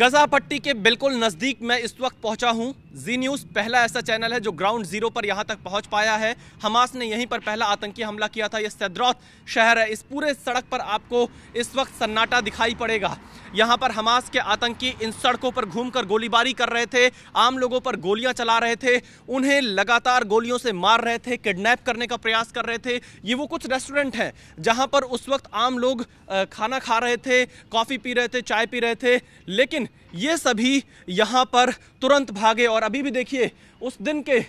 गजा पट्टी के बिल्कुल नज़दीक मैं इस वक्त पहुंचा हूं जी न्यूज़ पहला ऐसा चैनल है जो ग्राउंड जीरो पर यहां तक पहुंच पाया है हमास ने यहीं पर पहला आतंकी हमला किया था यह सदरौत शहर है इस पूरे सड़क पर आपको इस वक्त सन्नाटा दिखाई पड़ेगा यहाँ पर हमास के आतंकी इन सड़कों पर घूमकर गोलीबारी कर रहे थे आम लोगों पर गोलियां चला रहे थे उन्हें लगातार गोलियों से मार रहे थे किडनैप करने का प्रयास कर रहे थे ये वो कुछ रेस्टोरेंट हैं जहाँ पर उस वक्त आम लोग खाना खा रहे थे कॉफ़ी पी रहे थे चाय पी रहे थे लेकिन ये सभी यहाँ पर तुरंत भागे और अभी भी देखिए उस दिन के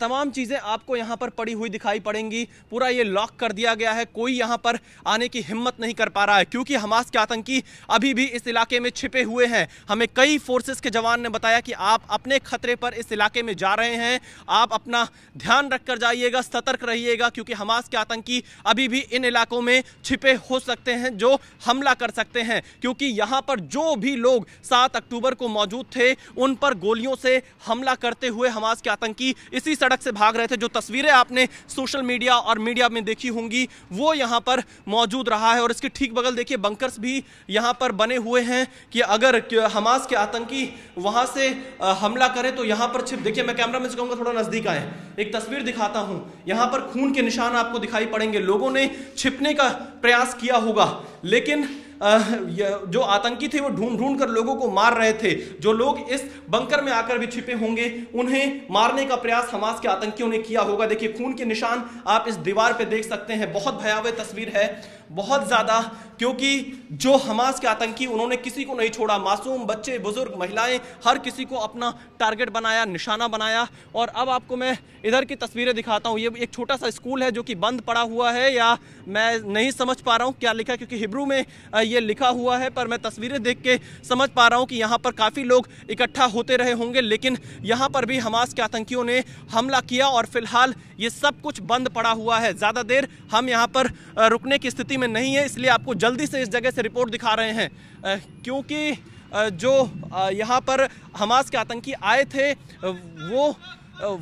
तमाम चीज़ें आपको यहाँ पर पड़ी हुई दिखाई पड़ेंगी पूरा ये लॉक कर दिया गया है कोई यहाँ पर आने की हिम्मत नहीं कर पा रहा है क्योंकि हमास के आतंकी अभी भी इस इलाके में छिपे हुए हैं हमें कई फोर्सेस के जवान ने बताया कि आप अपने खतरे पर इस इलाके में जा रहे हैं आप अपना ध्यान रख कर जाइएगा सतर्क रहिएगा क्योंकि हमास के आतंकी अभी भी इन इलाकों में छिपे हो सकते हैं जो हमला कर सकते हैं क्योंकि यहाँ पर जो भी लोग सात अक्टूबर को मौजूद थे उन पर गोलियों से हमला करते हुए हमास के आतंकी इस इसी सड़क से भाग रहे थे जो तस्वीरें आपने सोशल मीडिया और मीडिया में देखी होंगी वो यहाँ पर मौजूद रहा है और इसके ठीक बगल देखिए बंकर्स भी यहाँ पर बने हुए हैं कि अगर हमास के आतंकी वहाँ से हमला करें तो यहाँ पर छिप देखिए मैं कैमरा में से कहूँगा थोड़ा नज़दीक आए एक तस्वीर दिखाता हूँ यहाँ पर खून के निशान आपको दिखाई पड़ेंगे लोगों ने छिपने का प्रयास किया होगा लेकिन जो आतंकी थे वो ढूंढ ढूंढ कर लोगों को मार रहे थे जो लोग इस बंकर में आकर भी छिपे होंगे उन्हें मारने का प्रयास हमास के आतंकियों ने किया होगा देखिए खून के निशान आप इस दीवार पे देख सकते हैं बहुत भयावह तस्वीर है बहुत ज़्यादा क्योंकि जो हमास के आतंकी उन्होंने किसी को नहीं छोड़ा मासूम बच्चे बुज़ुर्ग महिलाएं हर किसी को अपना टारगेट बनाया निशाना बनाया और अब आपको मैं इधर की तस्वीरें दिखाता हूँ ये एक छोटा सा स्कूल है जो कि बंद पड़ा हुआ है या मैं नहीं समझ पा रहा हूँ क्या लिखा क्योंकि हिब्रू में ये लिखा हुआ है पर मैं तस्वीरें देख के समझ पा रहा हूँ कि यहाँ पर काफ़ी लोग इकट्ठा होते रहे होंगे लेकिन यहाँ पर भी हमास के आतंकियों ने हमला किया और फिलहाल ये सब कुछ बंद पड़ा हुआ है ज़्यादा देर हम यहाँ पर रुकने की स्थिति में नहीं है इसलिए आपको जल्दी से इस जगह से रिपोर्ट दिखा रहे हैं क्योंकि जो यहाँ पर हमास के आतंकी आए थे वो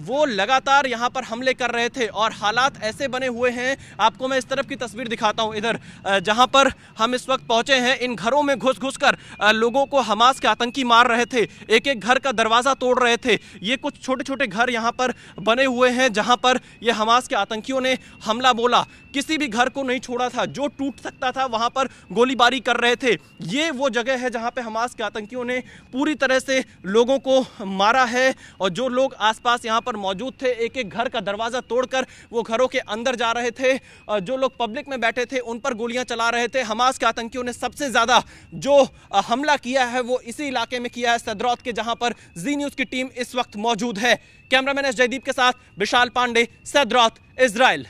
वो लगातार यहाँ पर हमले कर रहे थे और हालात ऐसे बने हुए हैं आपको मैं इस तरफ की तस्वीर दिखाता हूँ इधर जहाँ पर हम इस वक्त पहुँचे हैं इन घरों में घुस घुस कर लोगों को हमास के आतंकी मार रहे थे एक एक घर का दरवाज़ा तोड़ रहे थे ये कुछ छोटे छोटे घर यहाँ पर बने हुए हैं जहाँ पर ये हमास के आतंकियों ने हमला बोला किसी भी घर को नहीं छोड़ा था जो टूट सकता था वहाँ पर गोलीबारी कर रहे थे ये वो जगह है जहाँ पे हमास के आतंकियों ने पूरी तरह से लोगों को मारा है और जो लोग आसपास यहाँ पर मौजूद थे एक एक घर का दरवाज़ा तोड़कर वो घरों के अंदर जा रहे थे जो लोग पब्लिक में बैठे थे उन पर गोलियाँ चला रहे थे हमास के आतंकियों ने सबसे ज़्यादा जो हमला किया है वो इसी इलाके में किया है सदरौत के जहाँ पर जी न्यूज़ की टीम इस वक्त मौजूद है कैमरामैन एस जयदीप के साथ विशाल पांडे सदरौत इसराइल